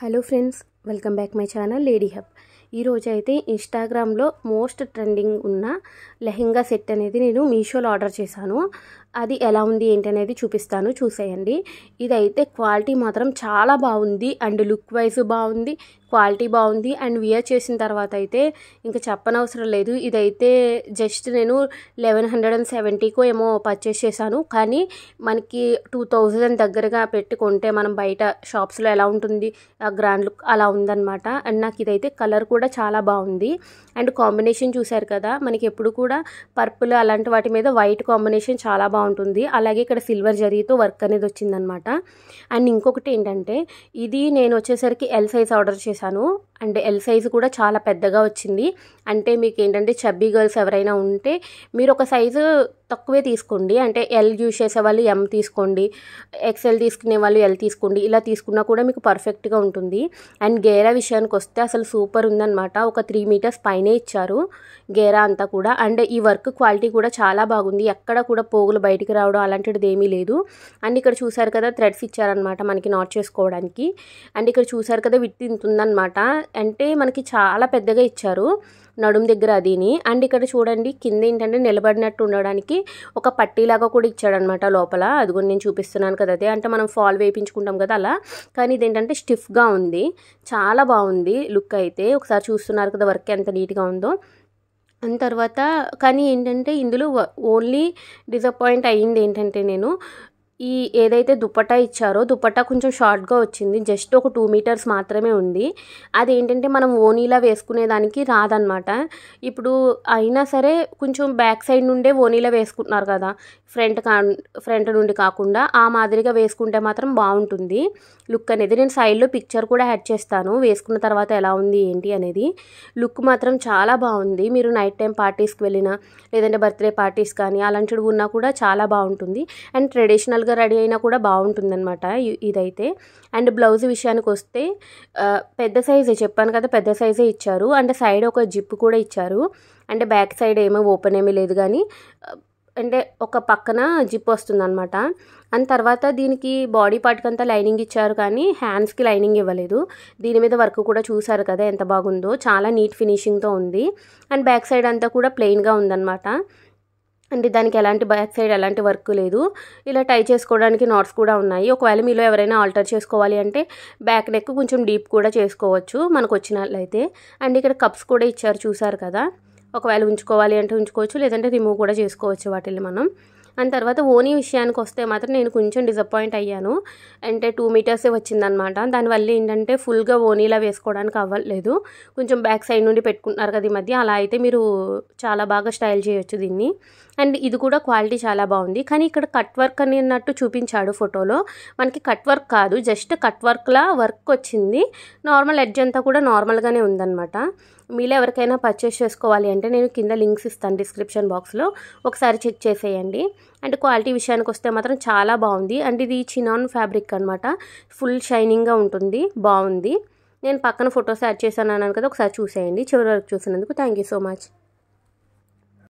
hello friends welcome back my channel lady hub ఈరోజు అయితే ఇన్స్టాగ్రామ్లో మోస్ట్ ట్రెండింగ్ ఉన్న లెహెంగా సెట్ అనేది నేను మీషోలో ఆర్డర్ చేశాను అది ఎలా ఉంది ఏంటి అనేది చూపిస్తాను చూసేయండి ఇదైతే క్వాలిటీ మాత్రం చాలా బాగుంది అండ్ లుక్ వైజ్ బాగుంది క్వాలిటీ బాగుంది అండ్ వియర్ చేసిన తర్వాత అయితే ఇంకా చెప్పనవసరం లేదు ఇదైతే జస్ట్ నేను లెవెన్ హండ్రెడ్ అండ్ సెవెంటీకో ఏమో పర్చేస్ చేశాను కానీ మనకి టూ థౌజండ్ దగ్గరగా పెట్టుకుంటే మనం బయట షాప్స్లో ఎలా ఉంటుంది ఆ గ్రాండ్ లుక్ అలా ఉందన్నమాట అండ్ నాకు ఇదైతే కలర్ కూడా చాలా బాగుంది అండ్ కాంబినేషన్ చూశారు కదా మనకి ఎప్పుడు కూడా పర్పుల్ అలాంటి వాటి మీద వైట్ కాంబినేషన్ చాలా బాగుంది బాగుంటుంది అలాగే ఇక్కడ సిల్వర్ జరీతో వర్క్ అనేది వచ్చిందనమాట అండ్ ఇంకొకటి ఏంటంటే ఇది నేను వచ్చేసరికి ఎల్ సైజ్ ఆర్డర్ చేశాను అండ్ ఎల్ సైజ్ కూడా చాలా పెద్దగా వచ్చింది అంటే మీకు ఏంటంటే చబ్బీ గర్ల్స్ ఎవరైనా ఉంటే మీరు ఒక సైజు తక్కువే తీసుకోండి అంటే ఎల్ యూజ్ చేసే వాళ్ళు ఎం తీసుకోండి ఎక్స్ఎల్ తీసుకునే వాళ్ళు ఎల్ తీసుకోండి ఇలా తీసుకున్నా కూడా మీకు పర్ఫెక్ట్గా ఉంటుంది అండ్ గేరా విషయానికి వస్తే అసలు సూపర్ ఉందనమాట ఒక త్రీ మీటర్స్ పైనే ఇచ్చారు గేరా అంతా కూడా అండ్ ఈ వర్క్ క్వాలిటీ కూడా చాలా బాగుంది ఎక్కడ కూడా పోగులు బయటికి రావడం అలాంటిది ఏమీ లేదు అండ్ ఇక్కడ చూసారు కదా థ్రెడ్స్ ఇచ్చారనమాట మనకి నాట్ చేసుకోవడానికి అండ్ ఇక్కడ చూసారు కదా విత్ ఇంతుందనమాట అంటే మనకి చాలా పెద్దగా ఇచ్చారు నడుం దగ్గర అదిని అండ్ ఇక్కడ చూడండి కింద ఏంటంటే నిలబడినట్టు ఉండడానికి ఒక పట్టీలాగా కూడా ఇచ్చాడనమాట లోపల అది కూడా నేను చూపిస్తున్నాను కదా అదే అంటే మనం ఫాల్ వేయించుకుంటాం కదా అలా కానీ ఇదేంటంటే స్టిఫ్గా ఉంది చాలా బాగుంది లుక్ అయితే ఒకసారి చూస్తున్నారు కదా వర్క్ ఎంత నీట్గా ఉందో అండ్ తర్వాత కానీ ఏంటంటే ఇందులో ఓన్లీ డిసప్పాయింట్ అయ్యింది ఏంటంటే నేను ఈ ఏదైతే దుపట్టా ఇచ్చారో దుపట్టా కొంచెం షార్ట్గా వచ్చింది జస్ట్ ఒక టూ మీటర్స్ మాత్రమే ఉంది అదేంటంటే మనం ఓనీలా వేసుకునేదానికి రాదనమాట ఇప్పుడు అయినా సరే కొంచెం బ్యాక్ సైడ్ నుండే ఓనీలా వేసుకుంటున్నారు కదా ఫ్రంట్ కా ఫ్రంట్ నుండి కాకుండా ఆ మాదిరిగా వేసుకుంటే మాత్రం బాగుంటుంది లుక్ అనేది నేను సైడ్లో పిక్చర్ కూడా యాడ్ చేస్తాను వేసుకున్న తర్వాత ఎలా ఉంది ఏంటి అనేది లుక్ మాత్రం చాలా బాగుంది మీరు నైట్ టైం పార్టీస్కి వెళ్ళినా లేదంటే బర్త్డే పార్టీస్ కానీ అలాంటివి ఉన్నా కూడా చాలా బాగుంటుంది అండ్ ట్రెడిషనల్ సింపుల్గా రెడీ అయినా కూడా బాగుంటుందన్నమాట ఇదైతే అండ్ బ్లౌజ్ విషయానికి వస్తే పెద్ద సైజే చెప్పాను కదా పెద్ద సైజే ఇచ్చారు అండ్ సైడ్ ఒక జిప్ కూడా ఇచ్చారు అంటే బ్యాక్ సైడ్ ఏమో ఓపెన్ ఏమీ లేదు కానీ అంటే ఒక పక్కన జిప్ వస్తుందన్నమాట అండ్ తర్వాత దీనికి బాడీ పార్ట్కి అంతా లైనింగ్ ఇచ్చారు కానీ హ్యాండ్స్కి లైనింగ్ ఇవ్వలేదు దీని మీద వర్క్ కూడా చూసారు కదా ఎంత బాగుందో చాలా నీట్ ఫినిషింగ్తో ఉంది అండ్ బ్యాక్ సైడ్ అంతా కూడా ప్లెయిన్గా ఉందన్నమాట అంటే దానికి ఎలాంటి బ్యాక్ సైడ్ ఎలాంటి వర్క్ లేదు ఇలా టై చేసుకోవడానికి నాట్స్ కూడా ఉన్నాయి ఒకవేళ మీలో ఎవరైనా ఆల్టర్ చేసుకోవాలి అంటే బ్యాక్ నెక్ కొంచెం డీప్ కూడా చేసుకోవచ్చు మనకు వచ్చినట్లయితే అండ్ ఇక్కడ కప్స్ కూడా ఇచ్చారు చూసారు కదా ఒకవేళ ఉంచుకోవాలి అంటే ఉంచుకోవచ్చు లేదంటే రిమూవ్ కూడా చేసుకోవచ్చు వాటిని మనం అండ్ తర్వాత ఓనీ విషయానికి వస్తే మాత్రం నేను కొంచెం డిసప్పాయింట్ అయ్యాను అంటే టూ మీటర్సే వచ్చిందనమాట దానివల్ల ఏంటంటే ఫుల్గా ఓనీలా వేసుకోవడానికి అవ్వలేదు కొంచెం బ్యాక్ సైడ్ నుండి పెట్టుకుంటున్నారు కదా ఈ మధ్య అలా అయితే మీరు చాలా బాగా స్టైల్ చేయొచ్చు దీన్ని అండ్ ఇది కూడా క్వాలిటీ చాలా బాగుంది కానీ ఇక్కడ కట్ వర్క్ అన్నట్టు చూపించాడు ఫోటోలో మనకి కట్ వర్క్ కాదు జస్ట్ కట్ వర్క్లా వర్క్ వచ్చింది నార్మల్ ఎడ్జ్ అంతా కూడా నార్మల్గానే ఉందన్నమాట మీలో ఎవరికైనా పర్చేస్ చేసుకోవాలి అంటే నేను కింద లింక్స్ ఇస్తాను డిస్క్రిప్షన్ బాక్స్లో ఒకసారి చెక్ చేసేయండి అండ్ క్వాలిటీ విషయానికి వస్తే మాత్రం చాలా బాగుంది అండ్ ఇది చినాన్ ఫ్యాబ్రిక్ అనమాట ఫుల్ షైనింగ్గా ఉంటుంది బాగుంది నేను పక్కన ఫొటోస్ యాడ్ చేశాను అన్నాను కదా ఒకసారి చూసేయండి చివరి వరకు చూసినందుకు థ్యాంక్ యూ సో మచ్